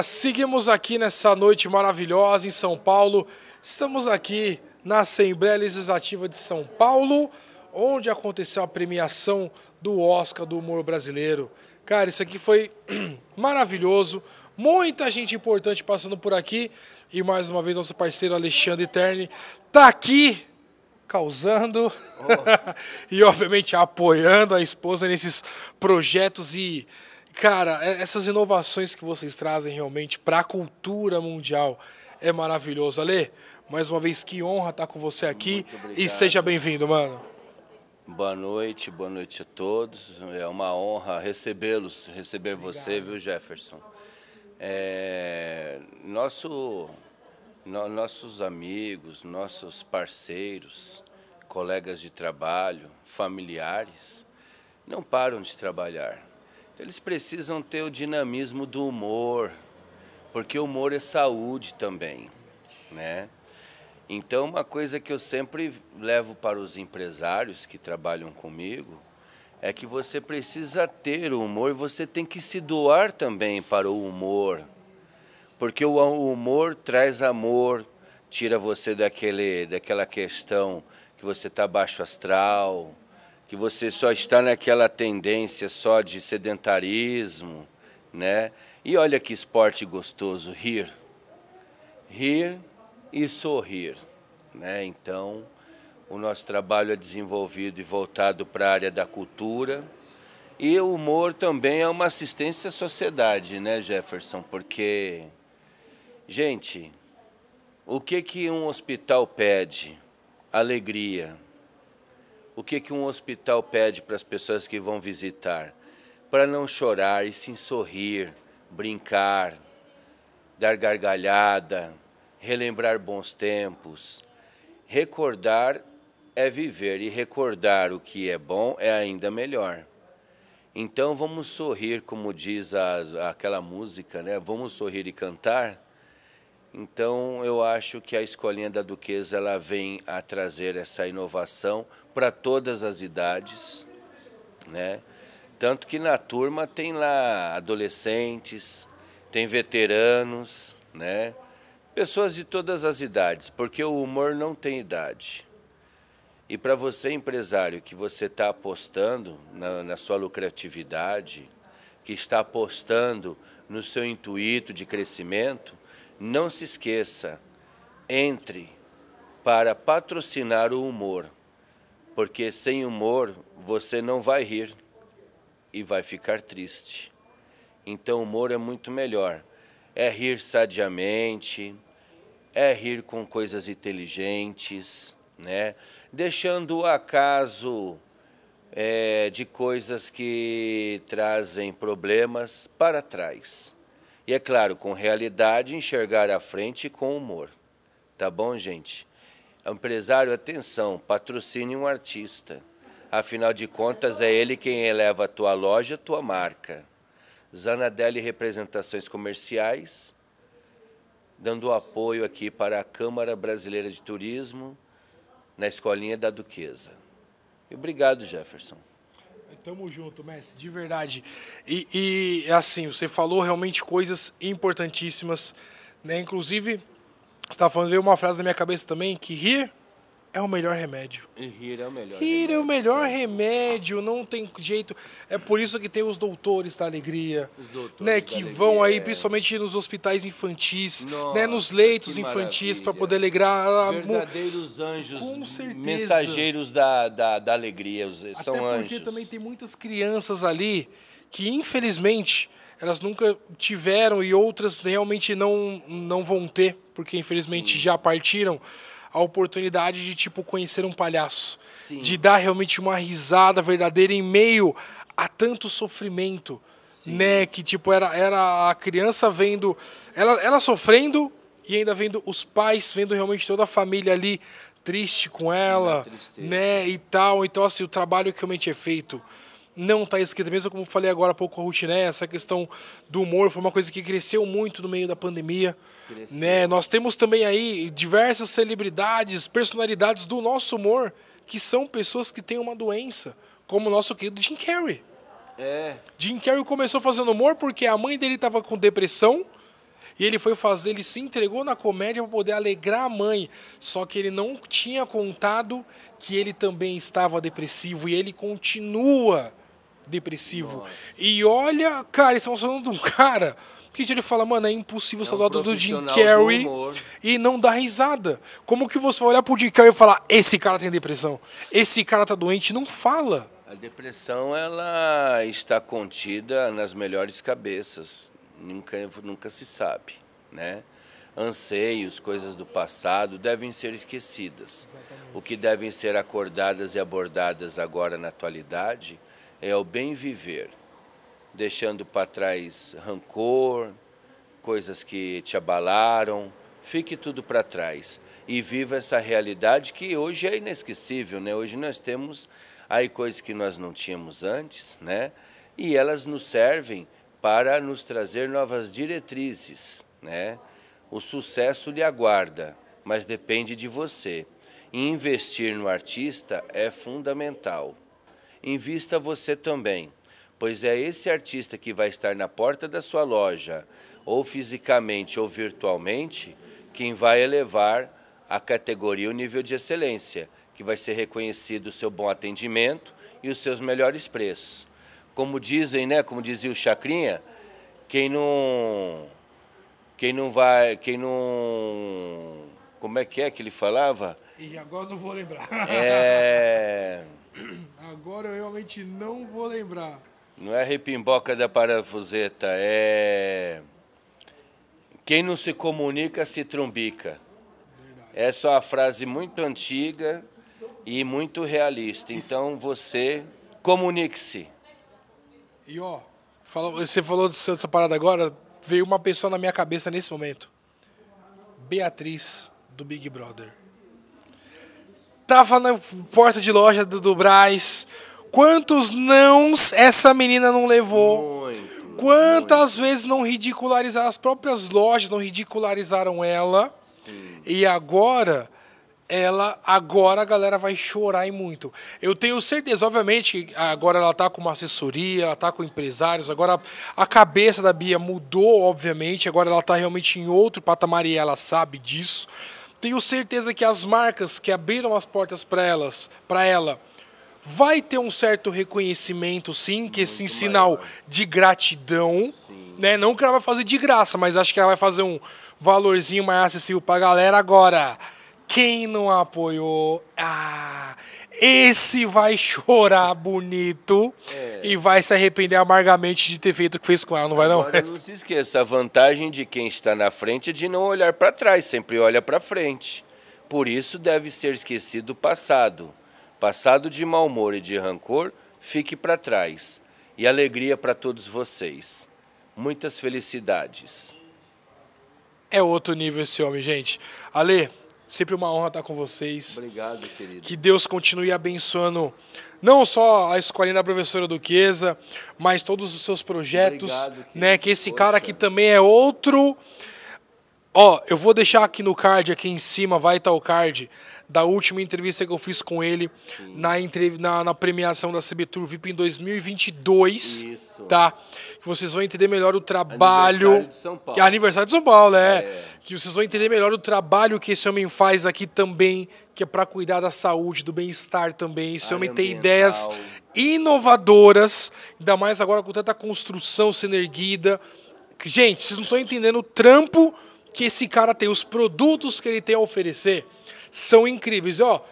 galera, seguimos aqui nessa noite maravilhosa em São Paulo. Estamos aqui na Assembleia Legislativa de São Paulo, onde aconteceu a premiação do Oscar do humor brasileiro. Cara, isso aqui foi maravilhoso. Muita gente importante passando por aqui. E mais uma vez, nosso parceiro Alexandre Terni está aqui causando oh. e, obviamente, apoiando a esposa nesses projetos e Cara, é, essas inovações que vocês trazem realmente para a cultura mundial é maravilhoso. Ale, mais uma vez, que honra estar tá com você aqui e seja bem-vindo, mano. Boa noite, boa noite a todos. É uma honra recebê-los, receber obrigado. você, viu, Jefferson? É, nosso, no, nossos amigos, nossos parceiros, colegas de trabalho, familiares, não param de trabalhar. Eles precisam ter o dinamismo do humor, porque o humor é saúde também, né? Então, uma coisa que eu sempre levo para os empresários que trabalham comigo é que você precisa ter o humor, você tem que se doar também para o humor, porque o humor traz amor, tira você daquele, daquela questão que você está baixo astral, que você só está naquela tendência só de sedentarismo, né? E olha que esporte gostoso, rir. Rir e sorrir, né? Então, o nosso trabalho é desenvolvido e voltado para a área da cultura. E o humor também é uma assistência à sociedade, né, Jefferson? Porque, gente, o que, que um hospital pede? Alegria o que, é que um hospital pede para as pessoas que vão visitar? Para não chorar e sim sorrir, brincar, dar gargalhada, relembrar bons tempos. Recordar é viver e recordar o que é bom é ainda melhor. Então vamos sorrir, como diz a, aquela música, né? Vamos sorrir e cantar. Então, eu acho que a escolinha da Duquesa ela vem a trazer essa inovação para todas as idades, né? Tanto que na turma tem lá adolescentes, tem veteranos, né? Pessoas de todas as idades, porque o humor não tem idade. E para você, empresário, que você está apostando na, na sua lucratividade, que está apostando no seu intuito de crescimento, não se esqueça, entre para patrocinar o humor, porque sem humor você não vai rir e vai ficar triste. Então, humor é muito melhor. É rir sadiamente, é rir com coisas inteligentes, né? deixando o acaso é, de coisas que trazem problemas para trás. E é claro, com realidade, enxergar à frente com humor. Tá bom, gente? Empresário, atenção, patrocine um artista. Afinal de contas, é ele quem eleva a tua loja, a tua marca. Zanadelli Representações Comerciais, dando apoio aqui para a Câmara Brasileira de Turismo, na Escolinha da Duquesa. E obrigado, Jefferson. Tamo junto, mestre, de verdade. E, e é assim, você falou realmente coisas importantíssimas, né? Inclusive, você tá falando, veio uma frase na minha cabeça também, que rir é o melhor remédio. E rir é o melhor. Rir remédio. é o melhor remédio, não tem jeito. É por isso que tem os doutores da alegria, os doutores né, que vão alegria. aí principalmente nos hospitais infantis, né, Nossa, né, nos leitos infantis para poder alegrar. Verdadeiros anjos, com certeza. mensageiros da, da, da alegria, os, Até são anjos. Até porque também tem muitas crianças ali que infelizmente elas nunca tiveram e outras realmente não não vão ter, porque infelizmente Sim. já partiram a oportunidade de, tipo, conhecer um palhaço. Sim. De dar realmente uma risada verdadeira em meio a tanto sofrimento. Sim. Né? Que, tipo, era, era a criança vendo. Ela, ela sofrendo e ainda vendo os pais, vendo realmente toda a família ali triste com ela, né? E tal. Então, assim, o trabalho que realmente é feito não está escrita, mesmo como falei agora há pouco com a Rutiné, essa questão do humor foi uma coisa que cresceu muito no meio da pandemia. Né? Nós temos também aí diversas celebridades, personalidades do nosso humor, que são pessoas que têm uma doença, como o nosso querido Jim Carrey. É. Jim Carrey começou fazendo humor porque a mãe dele estava com depressão e ele foi fazer, ele se entregou na comédia para poder alegrar a mãe. Só que ele não tinha contado que ele também estava depressivo e ele continua depressivo. Nossa. E olha, cara, estamos falando de um cara que ele fala, mano, é impossível é um saudade do Jim Carrey do e não dar risada. Como que você vai olhar pro Jim Carrey e falar, esse cara tem depressão, esse cara tá doente? Não fala. A depressão, ela está contida nas melhores cabeças. Nunca, nunca se sabe, né? Anseios, coisas do passado devem ser esquecidas. Exatamente. O que devem ser acordadas e abordadas agora na atualidade é o bem viver, deixando para trás rancor, coisas que te abalaram. Fique tudo para trás e viva essa realidade que hoje é inesquecível, né? Hoje nós temos aí coisas que nós não tínhamos antes, né? E elas nos servem para nos trazer novas diretrizes, né? O sucesso lhe aguarda, mas depende de você. investir no artista é fundamental. Invista você também pois é esse artista que vai estar na porta da sua loja, ou fisicamente ou virtualmente, quem vai elevar a categoria o nível de excelência, que vai ser reconhecido o seu bom atendimento e os seus melhores preços. Como dizem, né, como dizia o Chacrinha, quem não quem não vai, quem não como é que é que ele falava? E agora não vou lembrar. É Agora eu realmente não vou lembrar. Não é repimboca da parafuseta, é. Quem não se comunica se trombica. Essa é uma frase muito antiga e muito realista. Então você comunique-se. E ó, você falou dessa parada agora, veio uma pessoa na minha cabeça nesse momento. Beatriz do Big Brother. Tava na porta de loja do, do Braz, Quantos nãos essa menina não levou? Muito, Quantas muito. vezes não ridicularizaram as próprias lojas, não ridicularizaram ela? Sim. E agora ela agora a galera vai chorar e muito. Eu tenho certeza, obviamente, agora ela tá com uma assessoria, ela tá com empresários, agora a cabeça da Bia mudou, obviamente, agora ela tá realmente em outro patamar e ela sabe disso. Tenho certeza que as marcas que abriram as portas para elas, para ela, vai ter um certo reconhecimento, sim, que esse sinal de gratidão, sim. né? Não que ela vai fazer de graça, mas acho que ela vai fazer um valorzinho mais acessível pra galera agora. Quem não apoiou, ah, esse vai chorar bonito é. e vai se arrepender amargamente de ter feito o que fez com ela, não vai não? Agora, não se esqueça, a vantagem de quem está na frente é de não olhar para trás, sempre olha para frente. Por isso deve ser esquecido o passado Passado de mau humor e de rancor, fique para trás. E alegria para todos vocês. Muitas felicidades. É outro nível esse homem, gente. Ale, sempre uma honra estar com vocês. Obrigado, querido. Que Deus continue abençoando não só a escolinha da professora Duquesa, mas todos os seus projetos, Obrigado, né? Que esse Poxa. cara aqui também é outro Ó, eu vou deixar aqui no card, aqui em cima, vai estar tá o card da última entrevista que eu fiz com ele na, na, na, premiação da CB Tour VIP em 2022, Isso. tá? Que vocês vão entender melhor o trabalho... Aniversário de São Paulo. Que é aniversário de São Paulo, né? é. Que vocês vão entender melhor o trabalho que esse homem faz aqui também, que é para cuidar da saúde, do bem-estar também. Esse homem tem ideias inovadoras, ainda mais agora com tanta construção sendo erguida. Gente, vocês não estão entendendo o trampo que esse cara tem, os produtos que ele tem a oferecer são incríveis. Ó,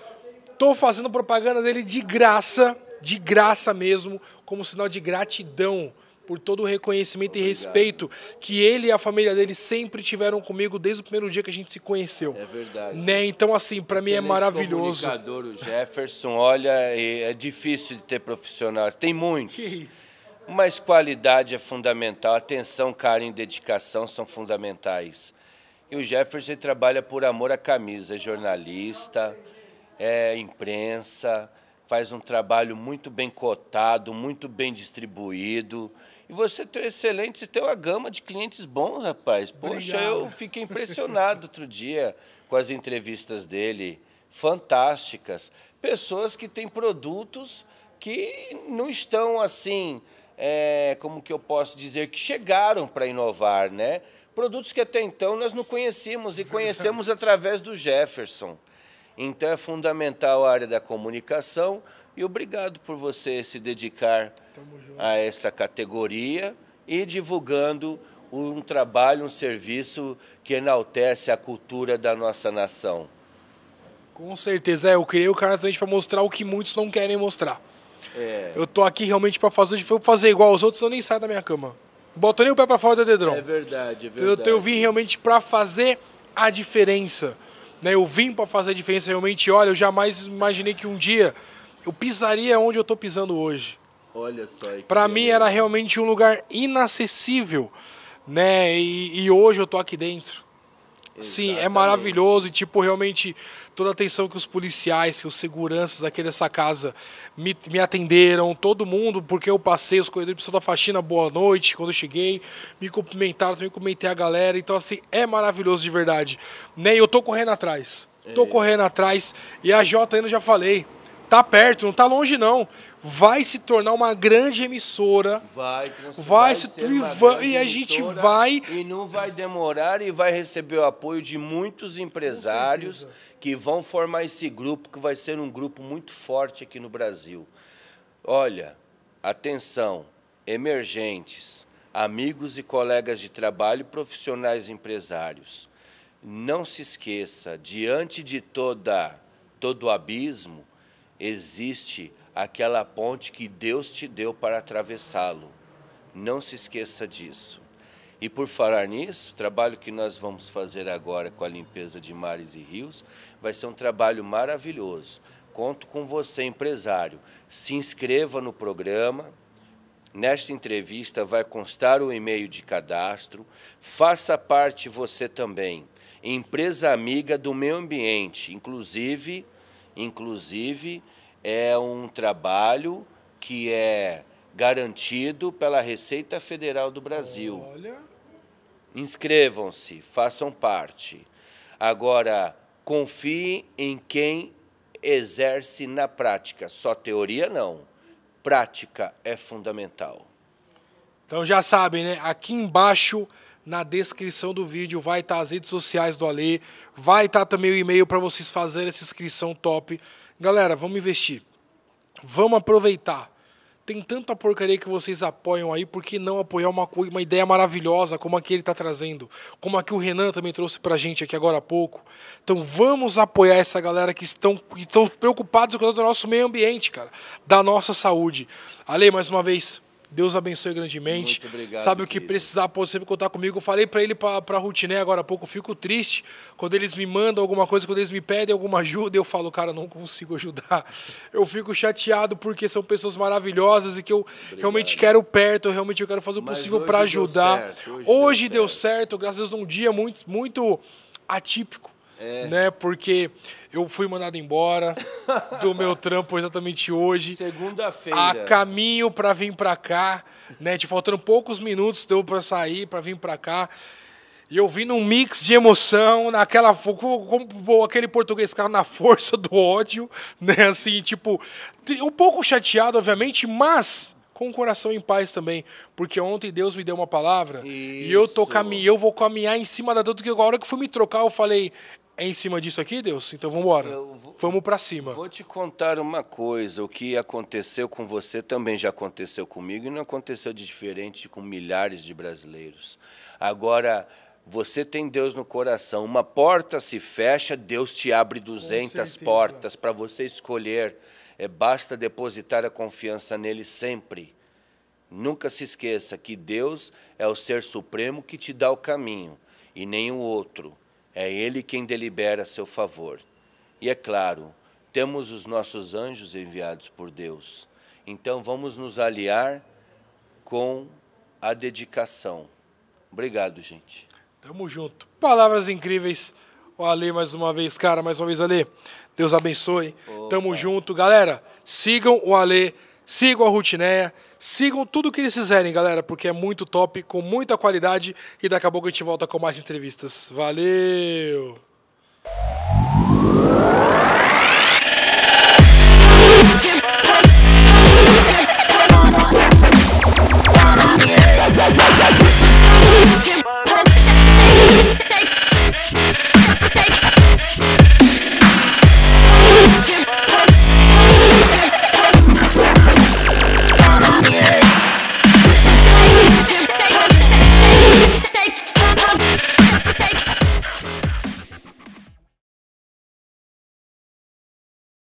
tô fazendo propaganda dele de graça, de graça mesmo, como sinal de gratidão por todo o reconhecimento Obrigado. e respeito que ele e a família dele sempre tiveram comigo desde o primeiro dia que a gente se conheceu. É verdade. Né? Então, assim, para mim é maravilhoso. comunicador, o Jefferson, olha, é, é difícil de ter profissionais. Tem muitos. Mas qualidade é fundamental, atenção, carinho e dedicação são fundamentais. E o Jefferson trabalha por amor à camisa, é jornalista, é imprensa, faz um trabalho muito bem cotado, muito bem distribuído. E você tem excelente, você tem uma gama de clientes bons, rapaz. Poxa, Obrigado. eu fiquei impressionado outro dia com as entrevistas dele, fantásticas. Pessoas que têm produtos que não estão assim é, como que eu posso dizer, que chegaram para inovar, né? Produtos que até então nós não conhecíamos e conhecemos através do Jefferson. Então é fundamental a área da comunicação e obrigado por você se dedicar a essa categoria e divulgando um trabalho, um serviço que enaltece a cultura da nossa nação. Com certeza, é, eu criei o canal para mostrar o que muitos não querem mostrar. É. Eu tô aqui realmente para fazer, vou fazer igual aos outros, eu nem saio da minha cama. Boto nem o pé para fora do dedrão. É verdade, é verdade. eu, então, eu vim realmente para fazer a diferença. Né? Eu vim para fazer a diferença realmente. Olha, eu jamais imaginei que um dia eu pisaria onde eu tô pisando hoje. Olha só. Para mim era realmente um lugar inacessível, né? E, e hoje eu tô aqui dentro. Sim, é maravilhoso e, tipo, realmente toda a atenção que os policiais, que os seguranças aqui dessa casa me, me atenderam, todo mundo, porque eu passei os corredores, pessoal da faxina, boa noite, quando eu cheguei, me cumprimentaram, também comentei a galera, então, assim, é maravilhoso de verdade. Né? E eu tô correndo atrás, tô é. correndo atrás e a J ainda já falei, tá perto, não tá longe não vai se tornar uma grande emissora. Vai, vai se e, e a gente vai e não vai demorar e vai receber o apoio de muitos empresários que vão formar esse grupo que vai ser um grupo muito forte aqui no Brasil. Olha, atenção, emergentes, amigos e colegas de trabalho, profissionais empresários. Não se esqueça, diante de toda todo abismo existe aquela ponte que Deus te deu para atravessá-lo. Não se esqueça disso. E por falar nisso, o trabalho que nós vamos fazer agora com a limpeza de mares e rios vai ser um trabalho maravilhoso. Conto com você, empresário. Se inscreva no programa. Nesta entrevista vai constar o e-mail de cadastro. Faça parte você também, empresa amiga do meio ambiente, inclusive, inclusive é um trabalho que é garantido pela Receita Federal do Brasil. Inscrevam-se, façam parte. Agora, confie em quem exerce na prática. Só teoria não. Prática é fundamental. Então já sabem, né? Aqui embaixo na descrição do vídeo vai estar as redes sociais do Ale, vai estar também o e-mail para vocês fazerem essa inscrição top Galera, vamos investir. Vamos aproveitar. Tem tanta porcaria que vocês apoiam aí, por que não apoiar uma, uma ideia maravilhosa como a que ele está trazendo? Como a que o Renan também trouxe para a gente aqui agora há pouco. Então vamos apoiar essa galera que estão, que estão preocupados com o nosso meio ambiente, cara. Da nossa saúde. Ale, mais uma vez, Deus abençoe grandemente. Muito obrigado, Sabe o que querido. precisar, pode sempre contar comigo. Eu falei para ele, para a né, agora há pouco, fico triste quando eles me mandam alguma coisa, quando eles me pedem alguma ajuda, eu falo, cara, não consigo ajudar. Eu fico chateado porque são pessoas maravilhosas e que eu obrigado. realmente quero perto, eu realmente quero fazer o possível para ajudar. Deu hoje, hoje, deu, deu certo. certo, graças a Deus, num dia muito, muito atípico é. Né? Porque eu fui mandado embora do meu trampo exatamente hoje. Segunda-feira. A caminho para vir para cá, né? Te tipo, faltando poucos minutos deu para sair, para vir para cá. E eu vim num mix de emoção, naquela. Como aquele português cara na força do ódio, né? Assim, tipo. Um pouco chateado, obviamente, mas com o coração em paz também. Porque ontem Deus me deu uma palavra Isso. e eu tô caminhando, eu vou caminhar em cima da tudo que agora que fui me trocar, eu falei, é em cima disso aqui, Deus? Então vamos embora. Vamos para cima. Vou te contar uma coisa. O que aconteceu com você também já aconteceu comigo e não aconteceu de diferente com milhares de brasileiros. Agora, você tem Deus no coração. Uma porta se fecha, Deus te abre 200 portas para você escolher. É, basta depositar a confiança nele sempre. Nunca se esqueça que Deus é o ser supremo que te dá o caminho e nenhum outro. É Ele quem delibera a seu favor. E é claro, temos os nossos anjos enviados por Deus. Então vamos nos aliar com a dedicação. Obrigado, gente. Tamo junto. Palavras incríveis. O Ale, mais uma vez, cara, mais uma vez, Ale. Deus abençoe. Opa. Tamo junto. Galera, sigam o Ale, sigam a Rutineia. Sigam tudo o que eles fizerem, galera, porque é muito top, com muita qualidade. E daqui a pouco a gente volta com mais entrevistas. Valeu!